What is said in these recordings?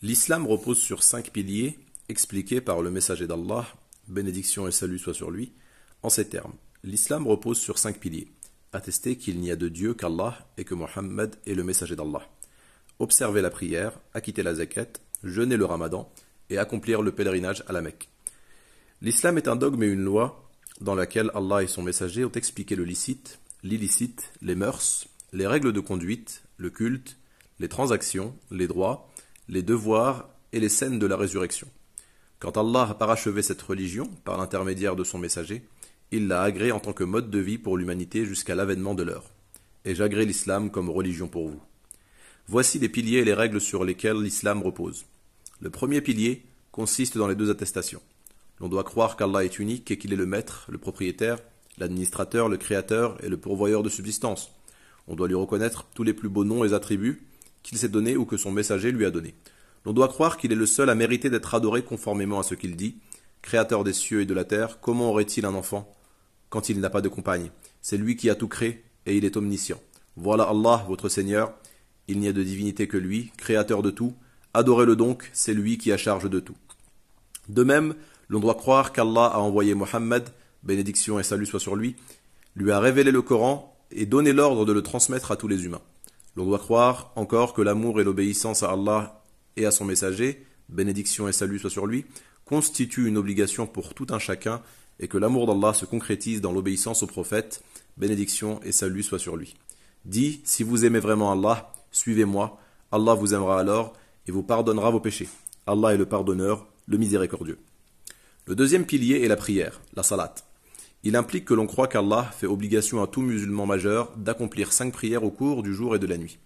L'islam repose sur cinq piliers expliqués par le messager d'Allah, bénédiction et salut soit sur lui, en ces termes. L'islam repose sur cinq piliers. Attester qu'il n'y a de Dieu qu'Allah et que Mohammed est le messager d'Allah. Observer la prière, acquitter la zakat, jeûner le ramadan et accomplir le pèlerinage à la Mecque. L'islam est un dogme et une loi dans laquelle Allah et son messager ont expliqué le licite, l'illicite, les mœurs, les règles de conduite, le culte, les transactions, les droits, les devoirs et les scènes de la résurrection. Quand Allah a parachevé cette religion par l'intermédiaire de son messager, il l'a agréé en tant que mode de vie pour l'humanité jusqu'à l'avènement de l'heure. Et j'agrée l'islam comme religion pour vous. Voici les piliers et les règles sur lesquels l'islam repose. Le premier pilier consiste dans les deux attestations. L'on doit croire qu'Allah est unique et qu'il est le maître, le propriétaire, l'administrateur, le créateur et le pourvoyeur de subsistance. On doit lui reconnaître tous les plus beaux noms et attributs, qu'il s'est donné ou que son messager lui a donné. L'on doit croire qu'il est le seul à mériter d'être adoré conformément à ce qu'il dit. Créateur des cieux et de la terre, comment aurait-il un enfant quand il n'a pas de compagne C'est lui qui a tout créé et il est omniscient. Voilà Allah, votre Seigneur. Il n'y a de divinité que lui, créateur de tout. Adorez-le donc, c'est lui qui a charge de tout. De même, l'on doit croire qu'Allah a envoyé Mohammed, bénédiction et salut soit sur lui, lui a révélé le Coran et donné l'ordre de le transmettre à tous les humains. L'on doit croire encore que l'amour et l'obéissance à Allah et à son messager, bénédiction et salut soit sur lui, constituent une obligation pour tout un chacun et que l'amour d'Allah se concrétise dans l'obéissance au prophète, bénédiction et salut soit sur lui. Dis, si vous aimez vraiment Allah, suivez-moi, Allah vous aimera alors et vous pardonnera vos péchés. Allah est le pardonneur, le miséricordieux. Le deuxième pilier est la prière, la salat. Il implique que l'on croit qu'Allah fait obligation à tout musulman majeur d'accomplir cinq prières au cours du jour et de la nuit.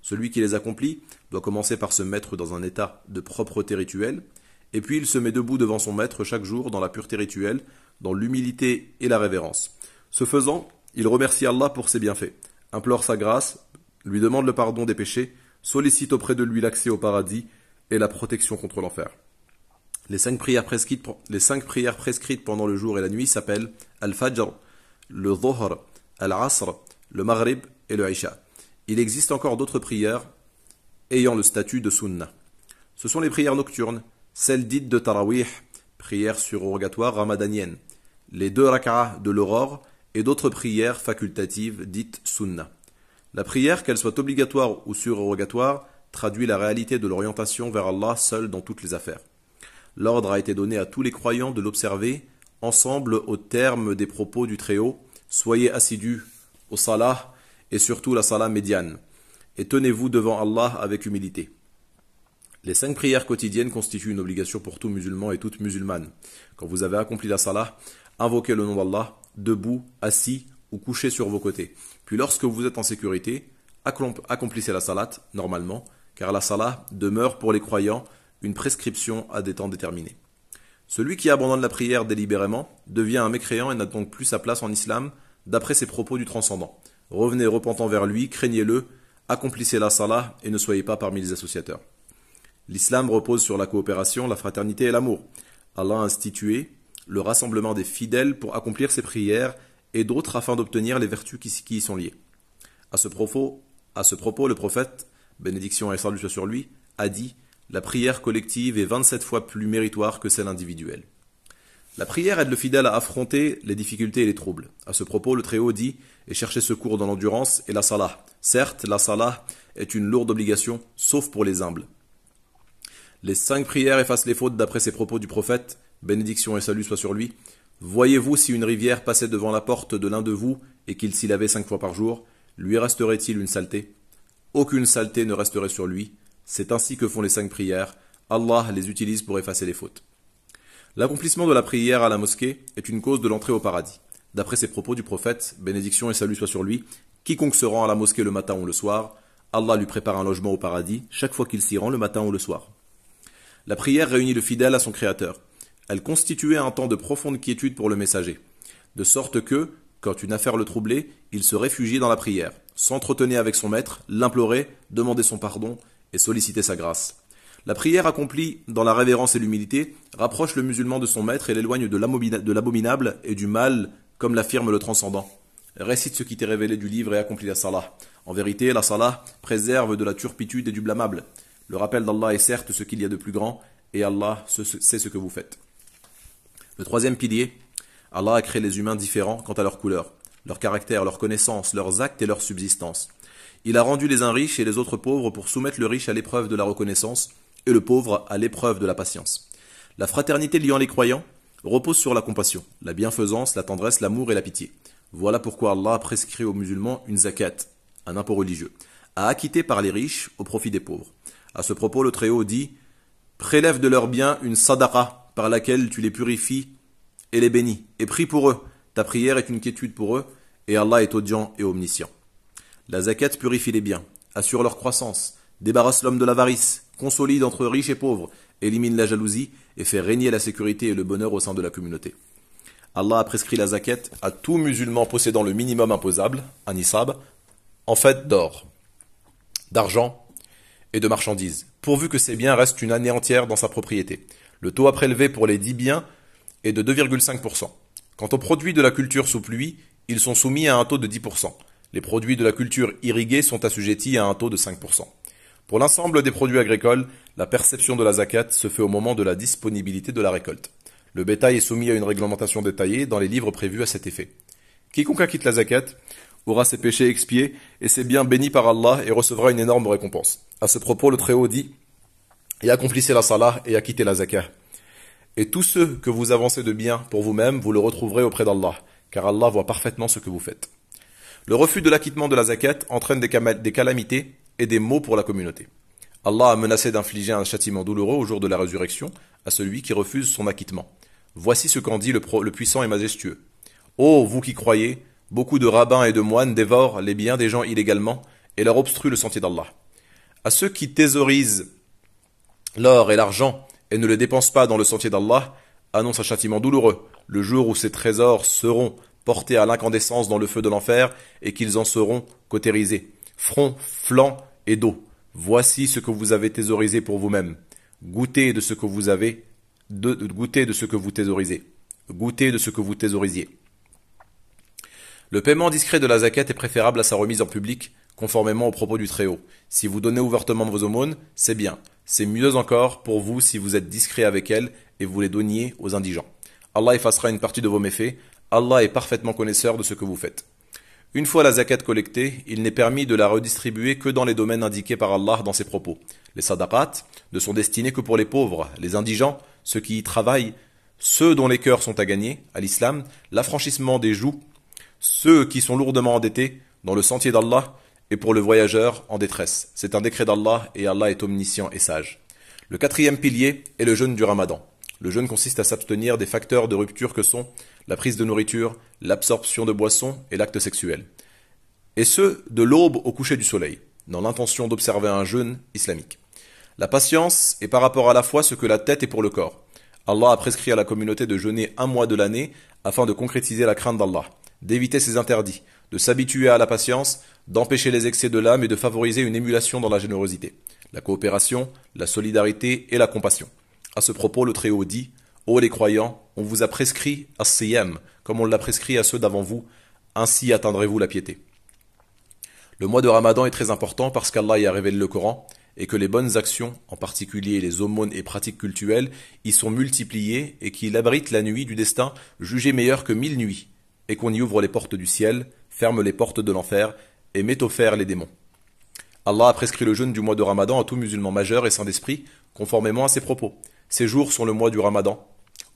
Celui qui les accomplit doit commencer par se mettre dans un état de propreté rituelle, et puis il se met debout devant son maître chaque jour dans la pureté rituelle, dans l'humilité et la révérence. Ce faisant, il remercie Allah pour ses bienfaits, implore sa grâce, lui demande le pardon des péchés, sollicite auprès de lui l'accès au paradis et la protection contre l'enfer. Les cinq prières prescrites, les cinq prières prescrites pendant le jour et la nuit s'appellent Al-Fajr, le Dhuhr, Al-Asr, le Maghrib et le Isha. Il existe encore d'autres prières ayant le statut de Sunna. Ce sont les prières nocturnes, celles dites de Tarawih, prières surrogatoires ramadaniennes, les deux rak'ah de l'aurore et d'autres prières facultatives dites Sunna. La prière, qu'elle soit obligatoire ou surrogatoire, traduit la réalité de l'orientation vers Allah seul dans toutes les affaires. L'ordre a été donné à tous les croyants de l'observer ensemble au terme des propos du Très-Haut Soyez assidus au salah et surtout la salah médiane, et tenez-vous devant Allah avec humilité. Les cinq prières quotidiennes constituent une obligation pour tout musulman et toute musulmane. Quand vous avez accompli la salah, invoquez le nom d'Allah, debout, assis ou couché sur vos côtés. Puis lorsque vous êtes en sécurité, accomplissez la salat, normalement, car la salah demeure pour les croyants une prescription à des temps déterminés. Celui qui abandonne la prière délibérément devient un mécréant et n'a donc plus sa place en islam, d'après ses propos du transcendant. Revenez repentant vers lui, craignez-le, accomplissez la salah et ne soyez pas parmi les associateurs. L'islam repose sur la coopération, la fraternité et l'amour. Allah a institué le rassemblement des fidèles pour accomplir ses prières et d'autres afin d'obtenir les vertus qui y sont liées. À ce propos, le prophète, bénédiction et salut sur lui, a dit « la prière collective est 27 fois plus méritoire que celle individuelle. La prière aide le fidèle à affronter les difficultés et les troubles. À ce propos, le Très-Haut dit et chercher secours dans l'endurance et la salah. Certes, la salah est une lourde obligation, sauf pour les humbles. Les cinq prières effacent les fautes d'après ces propos du prophète, bénédiction et salut soient sur lui. Voyez-vous si une rivière passait devant la porte de l'un de vous et qu'il s'y lavait cinq fois par jour, lui resterait-il une saleté Aucune saleté ne resterait sur lui, c'est ainsi que font les cinq prières. Allah les utilise pour effacer les fautes. L'accomplissement de la prière à la mosquée est une cause de l'entrée au paradis. D'après ces propos du prophète, bénédiction et salut soient sur lui, quiconque se rend à la mosquée le matin ou le soir, Allah lui prépare un logement au paradis chaque fois qu'il s'y rend le matin ou le soir. La prière réunit le fidèle à son Créateur. Elle constituait un temps de profonde quiétude pour le messager, de sorte que, quand une affaire le troublait, il se réfugiait dans la prière, s'entretenait avec son maître, l'implorait, demandait son pardon et solliciter sa grâce. La prière accomplie dans la révérence et l'humilité rapproche le musulman de son maître et l'éloigne de l'abominable et du mal, comme l'affirme le transcendant. Récite ce qui t'est révélé du livre et accomplis la salah. En vérité, la salah préserve de la turpitude et du blâmable. Le rappel d'Allah est certes ce qu'il y a de plus grand, et Allah sait ce que vous faites. Le troisième pilier, Allah a créé les humains différents quant à leur couleur, leur caractère, leurs connaissances, leurs actes et leur subsistance. Il a rendu les uns riches et les autres pauvres pour soumettre le riche à l'épreuve de la reconnaissance et le pauvre à l'épreuve de la patience. La fraternité liant les croyants repose sur la compassion, la bienfaisance, la tendresse, l'amour et la pitié. Voilà pourquoi Allah prescrit aux musulmans une zakat, un impôt religieux, à acquitter par les riches au profit des pauvres. À ce propos, le Très-Haut dit Prélève de leurs biens une sadara par laquelle tu les purifies et les bénis, et prie pour eux. Ta prière est une quiétude pour eux, et Allah est audient et omniscient. La zakat purifie les biens, assure leur croissance, débarrasse l'homme de l'avarice, consolide entre riches et pauvres, élimine la jalousie et fait régner la sécurité et le bonheur au sein de la communauté. Allah a prescrit la zakat à tout musulman possédant le minimum imposable, un issab, en fait d'or, d'argent et de marchandises, pourvu que ces biens restent une année entière dans sa propriété. Le taux à prélever pour les 10 biens est de 2,5%. Quant aux produits de la culture sous pluie, ils sont soumis à un taux de 10%. Les produits de la culture irriguée sont assujettis à un taux de 5%. Pour l'ensemble des produits agricoles, la perception de la zakat se fait au moment de la disponibilité de la récolte. Le bétail est soumis à une réglementation détaillée dans les livres prévus à cet effet. Quiconque acquitte la zakat aura ses péchés expiés et ses biens bénis par Allah et recevra une énorme récompense. À ce propos, le Très-Haut dit Et accomplissez la salah et acquittez la zakat. Et tous ceux que vous avancez de bien pour vous-même, vous le retrouverez auprès d'Allah, car Allah voit parfaitement ce que vous faites. Le refus de l'acquittement de la zakat entraîne des, calamités et des maux pour la communauté. Allah a menacé d'infliger un châtiment douloureux au jour de la résurrection à celui qui refuse son acquittement. Voici ce qu'en dit le, puissant et majestueux. Ô vous qui croyez, beaucoup de rabbins et de moines dévorent les biens des gens illégalement et leur obstruent le sentier d'Allah. À ceux qui thésaurisent l'or et l'argent et ne le dépensent pas dans le sentier d'Allah, annonce un châtiment douloureux, le jour où ces trésors seront portés à l'incandescence dans le feu de l'enfer, et qu'ils en seront cautérisés. Front, flanc et dos. Voici ce que vous avez thésaurisé pour vous-même. Goûtez de ce que vous avez, goûtez de ce que vous thésaurisez. Goûtez de ce que vous thésaurisiez. Le paiement discret de la zaquette est préférable à sa remise en public, conformément aux propos du Très-Haut. Si vous donnez ouvertement vos aumônes, c'est bien. C'est mieux encore pour vous si vous êtes discret avec elles et vous les donniez aux indigents. Allah effacera une partie de vos méfaits, Allah est parfaitement connaisseur de ce que vous faites. Une fois la zakat collectée, il n'est permis de la redistribuer que dans les domaines indiqués par Allah dans ses propos. Les sadaqat ne sont destinés que pour les pauvres, les indigents, ceux qui y travaillent, ceux dont les cœurs sont à gagner, à l'islam, l'affranchissement des joues, ceux qui sont lourdement endettés, dans le sentier d'Allah, et pour le voyageur en détresse. C'est un décret d'Allah et Allah est omniscient et sage. Le quatrième pilier est le jeûne du ramadan. Le jeûne consiste à s'abstenir des facteurs de rupture que sont la prise de nourriture, l'absorption de boissons et l'acte sexuel. Et ce, de l'aube au coucher du soleil, dans l'intention d'observer un jeûne islamique. La patience est par rapport à la foi ce que la tête est pour le corps. Allah a prescrit à la communauté de jeûner un mois de l'année afin de concrétiser la crainte d'Allah, d'éviter ses interdits, de s'habituer à la patience, d'empêcher les excès de l'âme et de favoriser une émulation dans la générosité, la coopération, la solidarité et la compassion. À ce propos, le Très-Haut dit « Ô les croyants, on vous a prescrit as-siyam, comme on l'a prescrit à ceux d'avant vous, ainsi atteindrez-vous la piété. Le mois de Ramadan est très important parce qu'Allah y a révélé le Coran et que les bonnes actions, en particulier les aumônes et pratiques cultuelles, y sont multipliées et qu'il abrite la nuit du destin jugée meilleure que mille nuits, et qu'on y ouvre les portes du ciel, ferme les portes de l'enfer et met au fer les démons. Allah a prescrit le jeûne du mois de Ramadan à tout musulman majeur et saint d'esprit, conformément à ses propos. Ces jours sont le mois du Ramadan,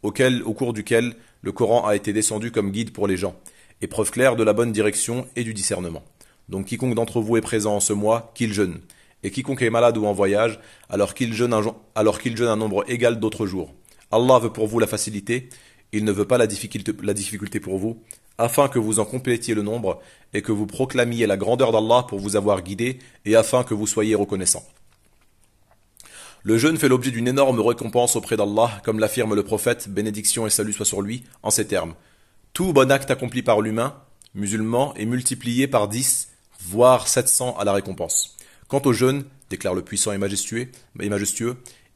auquel, au cours duquel le Coran a été descendu comme guide pour les gens, et preuve claire de la bonne direction et du discernement. Donc quiconque d'entre vous est présent en ce mois, qu'il jeûne, et quiconque est malade ou en voyage, alors qu'il jeûne un, alors qu'il jeûne un nombre égal d'autres jours. Allah veut pour vous la facilité, il ne veut pas la difficulté, la difficulté pour vous, afin que vous en complétiez le nombre et que vous proclamiez la grandeur d'Allah pour vous avoir guidé et afin que vous soyez reconnaissants. Le jeûne fait l'objet d'une énorme récompense auprès d'Allah, comme l'affirme le prophète, bénédiction et salut soit sur lui, en ces termes. Tout bon acte accompli par l'humain, musulman, est multiplié par 10, voire 700 à la récompense. Quant au jeûne, déclare le puissant et majestueux,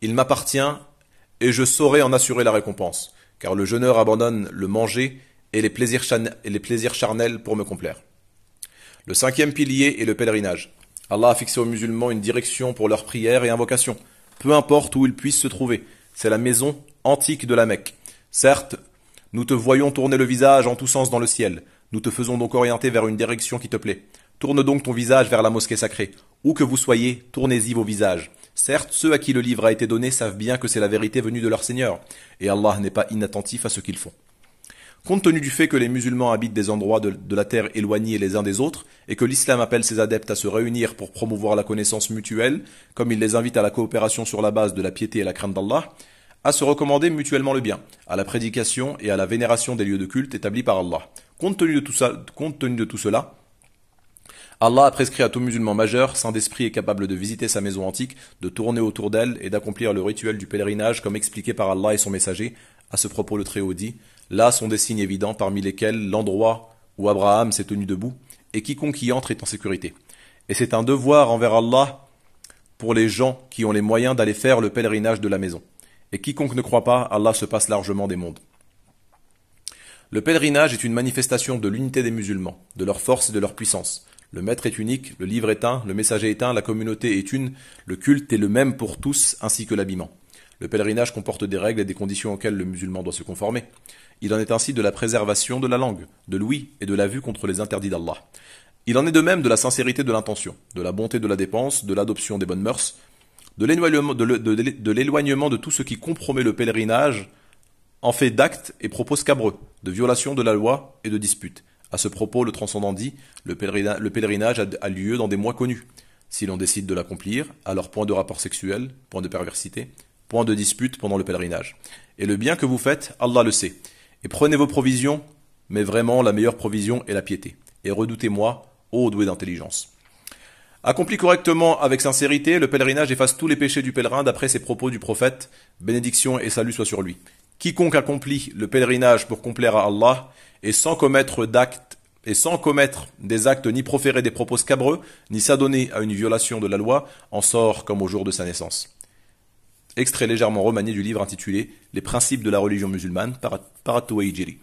il m'appartient et je saurai en assurer la récompense, car le jeûneur abandonne le manger et les plaisirs, et les plaisirs charnels pour me complaire. Le cinquième pilier est le pèlerinage. Allah a fixé aux musulmans une direction pour leurs prières et invocations peu importe où il puisse se trouver. C'est la maison antique de la Mecque. Certes, nous te voyons tourner le visage en tous sens dans le ciel. Nous te faisons donc orienter vers une direction qui te plaît. Tourne donc ton visage vers la mosquée sacrée. Où que vous soyez, tournez-y vos visages. Certes, ceux à qui le livre a été donné savent bien que c'est la vérité venue de leur Seigneur, et Allah n'est pas inattentif à ce qu'ils font. Compte tenu du fait que les musulmans habitent des endroits de, la terre éloignés les uns des autres, et que l'islam appelle ses adeptes à se réunir pour promouvoir la connaissance mutuelle, comme il les invite à la coopération sur la base de la piété et la crainte d'Allah, à se recommander mutuellement le bien, à la prédication et à la vénération des lieux de culte établis par Allah. Compte tenu de tout, compte tenu de tout cela, Allah a prescrit à tout musulman majeur, saint d'esprit et capable de visiter sa maison antique, de tourner autour d'elle et d'accomplir le rituel du pèlerinage comme expliqué par Allah et son messager, à ce propos, le Très-Haut dit Là sont des signes évidents parmi lesquels l'endroit où Abraham s'est tenu debout, et quiconque y entre est en sécurité. Et c'est un devoir envers Allah pour les gens qui ont les moyens d'aller faire le pèlerinage de la maison. Et quiconque ne croit pas, Allah se passe largement des mondes. Le pèlerinage est une manifestation de l'unité des musulmans, de leur force et de leur puissance. Le maître est unique, le livre est un, le messager est un, la communauté est une, le culte est le même pour tous, ainsi que l'habillement. Le pèlerinage comporte des règles et des conditions auxquelles le musulman doit se conformer. Il en est ainsi de la préservation de la langue, de l'ouïe et de la vue contre les interdits d'Allah. Il en est de même de la sincérité de l'intention, de la bonté de la dépense, de l'adoption des bonnes mœurs, de l'éloignement de, tout ce qui compromet le pèlerinage en fait d'actes et propos scabreux, de violation de la loi et de disputes. À ce propos, le transcendant dit le, pèlerinage a, a lieu dans des mois connus. Si l'on décide de l'accomplir, alors point de rapport sexuel, point de perversité, de dispute pendant le pèlerinage. Et le bien que vous faites, Allah le sait. Et prenez vos provisions, mais vraiment la meilleure provision est la piété. Et redoutez-moi, ô doué d'intelligence. Accompli correctement avec sincérité, le pèlerinage efface tous les péchés du pèlerin d'après ses propos du prophète, bénédiction et salut soient sur lui. Quiconque accomplit le pèlerinage pour complaire à Allah et sans commettre d'actes et sans commettre des actes ni proférer des propos scabreux, ni s'adonner à une violation de la loi, en sort comme au jour de sa naissance extrait légèrement remanié du livre intitulé Les principes de la religion musulmane par, Djiri.